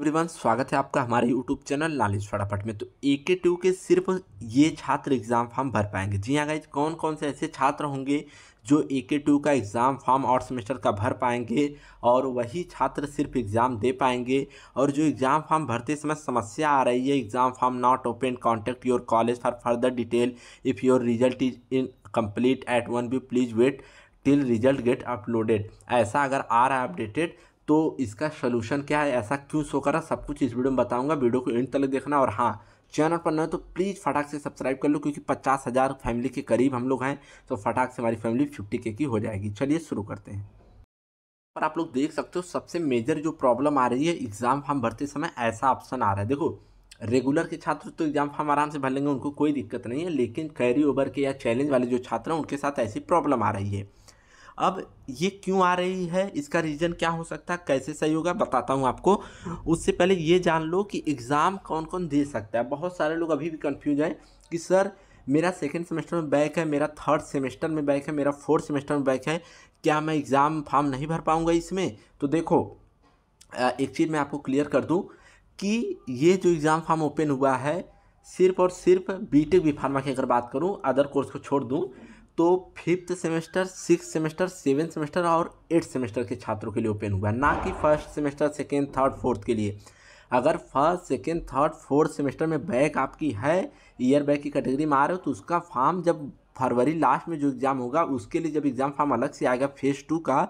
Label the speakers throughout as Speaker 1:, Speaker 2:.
Speaker 1: everyone स्वागत है आपका हमारे यूट्यूब चैनल लालिश फटाफट में तो ए के टू के सिर्फ ये छात्र एग्ज़ाम फॉर्म भर पाएंगे जी हाँ गाइज कौन कौन से ऐसे छात्र होंगे जो ए के टू का एग्ज़ाम फॉर्म और सेमेस्टर का भर पाएंगे और वही छात्र सिर्फ एग्ज़ाम दे पाएंगे और जो एग्ज़ाम फॉर्म भरते समय समस्या आ रही है exam form not open contact your college for further detail if your result is in complete at one B please wait till result get uploaded ऐसा अगर आ रहा है अपडेटेड तो इसका सलूशन क्या है ऐसा क्यों शो कर रहा सब कुछ इस वीडियो में बताऊंगा वीडियो को एंड तक देखना और हाँ चैनल पर न तो प्लीज़ फटाक से सब्सक्राइब कर लो क्योंकि पचास हज़ार फैमिली के करीब हम लोग हैं तो फटाक से हमारी फैमिली फिफ्टी के की हो जाएगी चलिए शुरू करते हैं पर आप लोग देख सकते हो सबसे मेजर जो प्रॉब्लम आ रही है एग्ज़ाम फॉर्म भरते समय ऐसा ऑप्शन आ रहा है देखो रेगुलर के छात्र तो एग्जाम फॉर्म आराम से भर लेंगे उनको कोई दिक्कत नहीं है लेकिन कैरी ओवर के या चैलेंज वाले जो छात्र हैं उनके साथ ऐसी प्रॉब्लम आ रही है अब ये क्यों आ रही है इसका रीज़न क्या हो सकता है कैसे सही होगा बताता हूँ आपको उससे पहले ये जान लो कि एग्ज़ाम कौन कौन दे सकता है बहुत सारे लोग अभी भी कन्फ्यूज हैं कि सर मेरा सेकेंड सेमेस्टर में बैक है मेरा थर्ड सेमेस्टर में बैक है मेरा फोर्थ सेमेस्टर में बैक है क्या मैं एग्ज़ाम फॉर्म नहीं भर पाऊँगा इसमें तो देखो एक चीज़ मैं आपको क्लियर कर दूँ कि ये जो एग्ज़ाम फॉर्म ओपन हुआ है सिर्फ और सिर्फ बीटेक बी फार्मा की अगर बात करूँ अदर कोर्स को छोड़ दूँ तो fifth semester six semester seven semester और एट सेमेस्टर के छात्रों के लिए ओपन हुआ है ना कि first semester second third fourth के लिए अगर first second third fourth semester में बैक आपकी है ईयर बैक की कैटेगरी में आ रहे हो तो उसका फॉर्म जब फरवरी लास्ट में जो एग्ज़ाम होगा उसके लिए जब एग्ज़ाम फॉर्म अलग से आएगा फेज़ टू का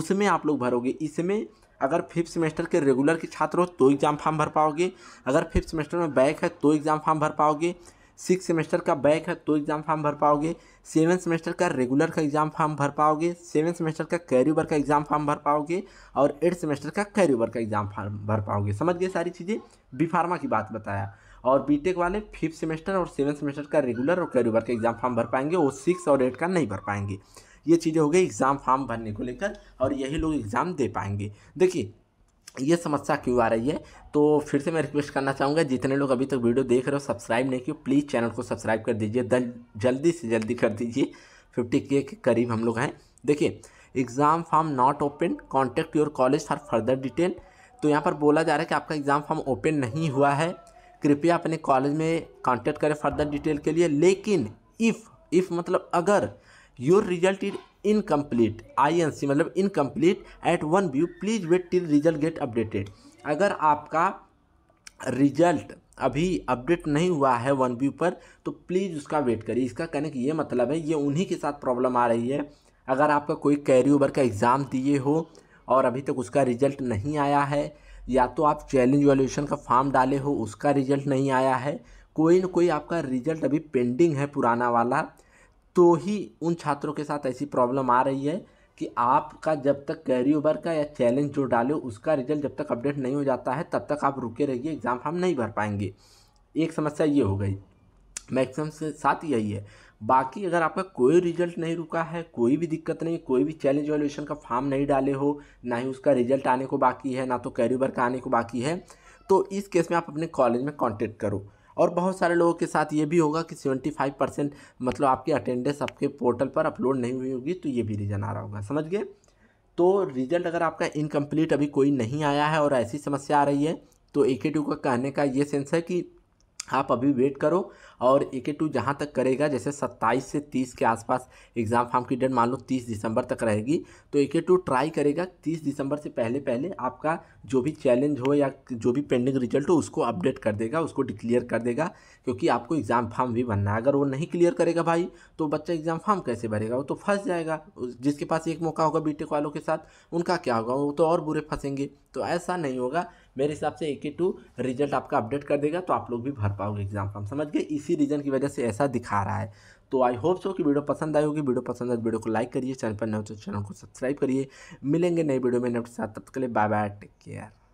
Speaker 1: उसमें आप लोग भरोगे इसमें अगर फिफ्थ सेमेस्टर के रेगुलर के छात्र हो तो एग्ज़ाम फॉर्म भर पाओगे अगर फिफ्थ सेमेस्टर में बैक है तो एग्ज़ाम फॉर्म भर पाओगे सिक्स सेमेस्टर का बैक है तो एग्ज़ाम फॉर्म भर पाओगे सेवन सेमेस्टर का रेगुलर का एग्ज़ाम फॉर्म भर पाओगे सेवन सेमेस्टर का कैरी ओवर का एग्ज़ाम फॉर्म भर पाओगे और एट सेमेस्टर का कैरी ओवर का एग्ज़ाम फॉर्म भर पाओगे समझ गए सारी चीज़ें बी फार्मा की बात बताया और बीटेक वाले फिफ्थ सेमेस्टर और सेवन सेमेस्टर का रेगुलर और कैरी ओवर का एग्ज़ाम फॉर्म भर पाएंगे वो सिक्स और एट का नहीं भर पाएंगे ये चीज़ें हो गई एग्ज़ाम फॉर्म भरने को लेकर और यही लोग एग्ज़ाम दे पाएंगे देखिए ये समस्या क्यों आ रही है तो फिर से मैं रिक्वेस्ट करना चाहूँगा जितने लोग अभी तक वीडियो देख रहे हो सब्सक्राइब नहीं किया प्लीज़ चैनल को सब्सक्राइब कर दीजिए जल्दी से जल्दी कर दीजिए फिफ्टी के करीब हम लोग हैं देखिए exam form not open contact your college for further detail तो यहाँ पर बोला जा रहा है कि आपका एग्ज़ाम फॉर्म ओपन नहीं हुआ है कृपया अपने कॉलेज में कॉन्टैक्ट करें फर्दर डिटेल के लिए लेकिन इफ़ इफ़ मतलब अगर your result is incomplete I N C मतलब incomplete at one view please wait till result get updated अगर आपका रिजल्ट अभी अपडेट नहीं हुआ है वन व्यू पर तो प्लीज़ उसका वेट करिए इसका कहने का ये मतलब है ये उन्हीं के साथ प्रॉब्लम आ रही है अगर आपका कोई कैरी ओवर का एग्ज़ाम दिए हो और अभी तक उसका रिजल्ट नहीं आया है या तो आप चैलेंज वैल्यूशन का फॉर्म डाले हो उसका रिजल्ट नहीं आया है कोई ना कोई आपका रिजल्ट अभी पेंडिंग है पुराना वाला तो ही उन छात्रों के साथ ऐसी प्रॉब्लम आ रही है कि आपका जब तक कैरी ओवर का या चैलेंज जो डाले उसका रिजल्ट जब तक अपडेट नहीं हो जाता है तब तक आप रुके रहिए एग्ज़ाम फॉर्म नहीं भर पाएंगे एक समस्या ये हो गई मैक्सिमम से साथ यही है बाकी अगर आपका कोई रिजल्ट नहीं रुका है कोई भी दिक्कत नहीं कोई भी चैलेंज वॉल्यूशन का फॉर्म नहीं डाले हो ना ही उसका रिजल्ट आने को बाकी है ना तो कैरी ओवर का आने को बाकी है तो इस केस में आप अपने कॉलेज में कॉन्टेक्ट करो और बहुत सारे लोगों के साथ ये भी होगा कि सेवेंटी फाइव परसेंट मतलब आपकी अटेंडेंस आपके पोर्टल पर अपलोड नहीं हुई होगी तो ये भी रीज़न आ रहा होगा समझ गए तो रिजल्ट अगर आपका इनकम्प्लीट अभी कोई नहीं आया है और ऐसी समस्या आ रही है तो ए का कहने का ये सेंस है कि आप अभी वेट करो और ए के टू जहाँ तक करेगा जैसे 27 से 30 के आसपास एग्ज़ाम फॉर्म की डेट मान लो 30 दिसंबर तक रहेगी तो ए के टू ट्राई करेगा 30 दिसंबर से पहले पहले आपका जो भी चैलेंज हो या जो भी पेंडिंग रिजल्ट हो उसको अपडेट कर देगा उसको डिक्लेयर कर देगा क्योंकि आपको एग्ज़ाम फॉर्म भी भरना है अगर वो नहीं क्लियर करेगा भाई तो बच्चा एग्ज़ाम फॉर्म कैसे भरेगा वो तो फंस जाएगा जिसके पास एक मौका होगा बीटेक वालों के साथ उनका क्या होगा वो तो और बुरे फंसेंगे तो ऐसा नहीं होगा मेरे हिसाब से एक ही टू रिजल्ट आपका अपडेट कर देगा तो आप लोग भी भर पाओगे एग्जाम फॉर्म समझ गए इसी रीज़न की वजह से ऐसा दिखा रहा है तो आई होप सो कि वीडियो पसंद आई होगी वीडियो पसंद आए तो वीडियो को लाइक करिए चैनल पर नए तो चैनल को सब्सक्राइब करिए मिलेंगे नई वीडियो में नेक्स्ट साथ तब तक के लिए बाय बाय टेक केयर